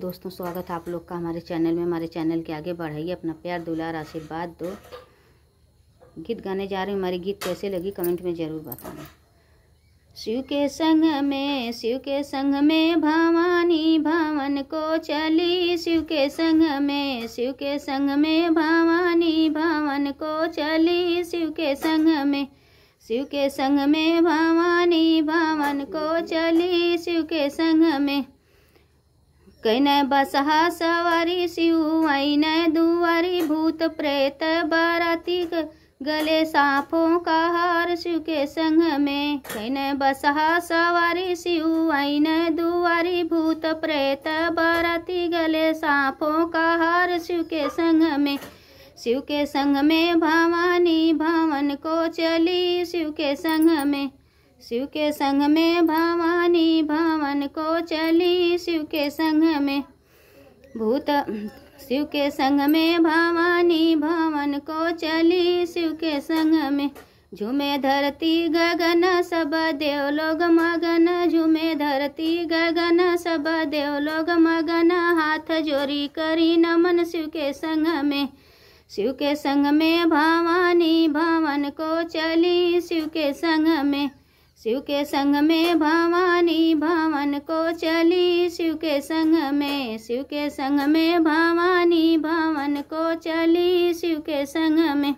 दोस्तों स्वागत है आप लोग का हमारे चैनल में हमारे चैनल के आगे बढ़ाइए अपना प्यार दुलार आशीर्वाद दो गीत गाने जा रहे हैं हमारी गीत कैसे लगी कमेंट में ज़रूर बताना शिव के संग में शिव के संग में भवानी भवन को चली शिव के संग में शिव के संग में भवानी भवन को चली शिव के संग में शिव के संग में भवानी भवन को चली शिव के संग में कई नय बसहा सवारी शिव ऐन दुआरी भूत प्रेत बाराती गले सांपों का हार शिव के संग में कैन बसहा सवारी शिव ऐन दुआरी भूत प्रेत बाराती गले सांपों का हार शिव के संग में शिव के संग में भवानी भवन को चली शिव के संग में शिव के संग में भवानी भवन को चली शिव के संग में भूत शिव के संग में भवानी भवन को चली शिव के संग में झूमे धरती गगन सब देव लोग मगन झूमे धरती गगन सब देव लोग मगन हाथ जोड़ी करी नमन शिव के संग में शिव के संग में भवानी भवन को चली शिव के संग में शिव के संग में भवानी भवन भवन को चली शिव के संग में शिव के संग में भवानी भवन को चली शिव के संग में